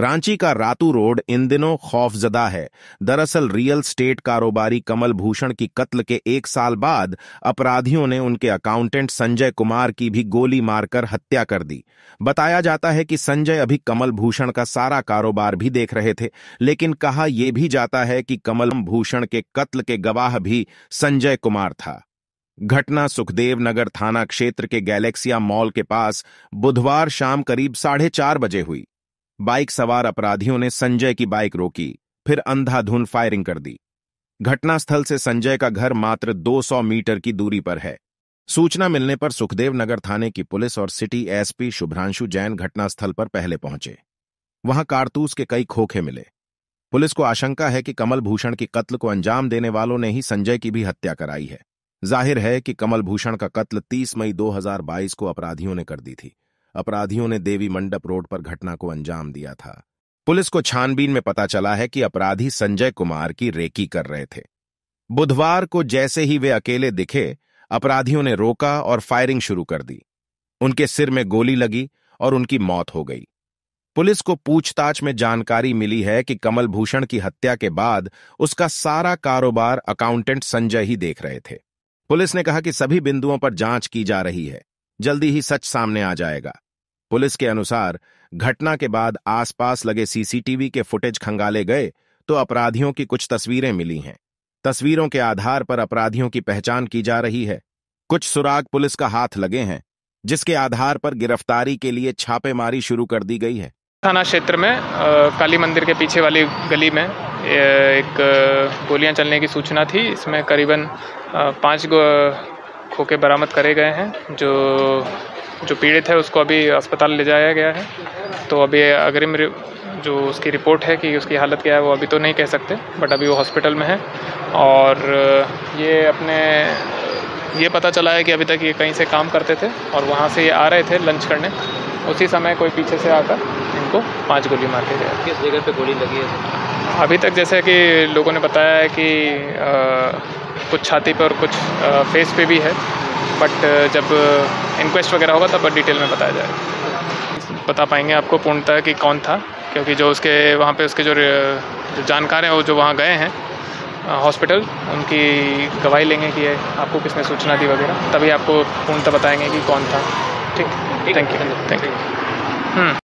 रांची का रातू रोड इन दिनों खौफजदा है दरअसल रियल स्टेट कारोबारी कमल भूषण की कत्ल के एक साल बाद अपराधियों ने उनके अकाउंटेंट संजय कुमार की भी गोली मारकर हत्या कर दी बताया जाता है कि संजय अभी कमल भूषण का सारा कारोबार भी देख रहे थे लेकिन कहा यह भी जाता है कि कमल भूषण के कत्ल के गवाह भी संजय कुमार था घटना सुखदेव नगर थाना क्षेत्र के गैलेक्सिया मॉल के पास बुधवार शाम करीब साढ़े चार बजे हुई बाइक सवार अपराधियों ने संजय की बाइक रोकी फिर अंधाधुन फायरिंग कर दी घटनास्थल से संजय का घर मात्र 200 मीटर की दूरी पर है सूचना मिलने पर सुखदेव नगर थाने की पुलिस और सिटी एसपी शुभ्रांशु जैन घटनास्थल पर पहले पहुंचे वहां कारतूस के कई खोखे मिले पुलिस को आशंका है कि कमल भूषण की कत्ल को अंजाम देने वालों ने ही संजय की भी हत्या कराई है जाहिर है कि कमल भूषण का कत्ल 30 मई 2022 को अपराधियों ने कर दी थी अपराधियों ने देवी मंडप रोड पर घटना को अंजाम दिया था पुलिस को छानबीन में पता चला है कि अपराधी संजय कुमार की रेकी कर रहे थे बुधवार को जैसे ही वे अकेले दिखे अपराधियों ने रोका और फायरिंग शुरू कर दी उनके सिर में गोली लगी और उनकी मौत हो गई पुलिस को पूछताछ में जानकारी मिली है कि कमल भूषण की हत्या के बाद उसका सारा कारोबार अकाउंटेंट संजय ही देख रहे थे पुलिस ने कहा कि सभी बिंदुओं पर जांच की जा रही है जल्दी ही सच सामने आ जाएगा पुलिस के अनुसार घटना के बाद आसपास लगे सीसीटीवी के फुटेज खंगाले गए तो अपराधियों की कुछ तस्वीरें मिली हैं तस्वीरों के आधार पर अपराधियों की पहचान की जा रही है कुछ सुराग पुलिस का हाथ लगे हैं जिसके आधार पर गिरफ्तारी के लिए छापेमारी शुरू कर दी गई है थाना क्षेत्र में काली मंदिर के पीछे वाली गली में एक गोलियां चलने की सूचना थी इसमें करीबन पांच खोखे बरामद करे गए हैं जो जो पीड़ित है उसको अभी अस्पताल ले जाया गया है तो अभी अग्रिम जो उसकी रिपोर्ट है कि उसकी हालत क्या है वो अभी तो नहीं कह सकते बट अभी वो हॉस्पिटल में है और ये अपने ये पता चला है कि अभी तक ये कहीं से काम करते थे और वहाँ से ये आ रहे थे लंच करने उसी समय कोई पीछे से आकर इनको पाँच गोली मार के गया किस जगह पे गोली लगी है अभी तक जैसे कि लोगों ने बताया है कि आ, कुछ छाती पर और कुछ आ, फेस पे भी है बट जब इंक्वेस्ट वगैरह होगा तब डिटेल में बताया जाएगा बता पाएंगे आपको पूर्णतः कि कौन था क्योंकि जो उसके वहाँ पे उसके जो, जो जानकार हैं वो जो वहाँ गए हैं हॉस्पिटल उनकी गवाही लेंगे कि आपको किसने सूचना दी वगैरह तभी आपको पूर्णतः बताएंगे कि कौन था ठीक थैंक यू थैंक यू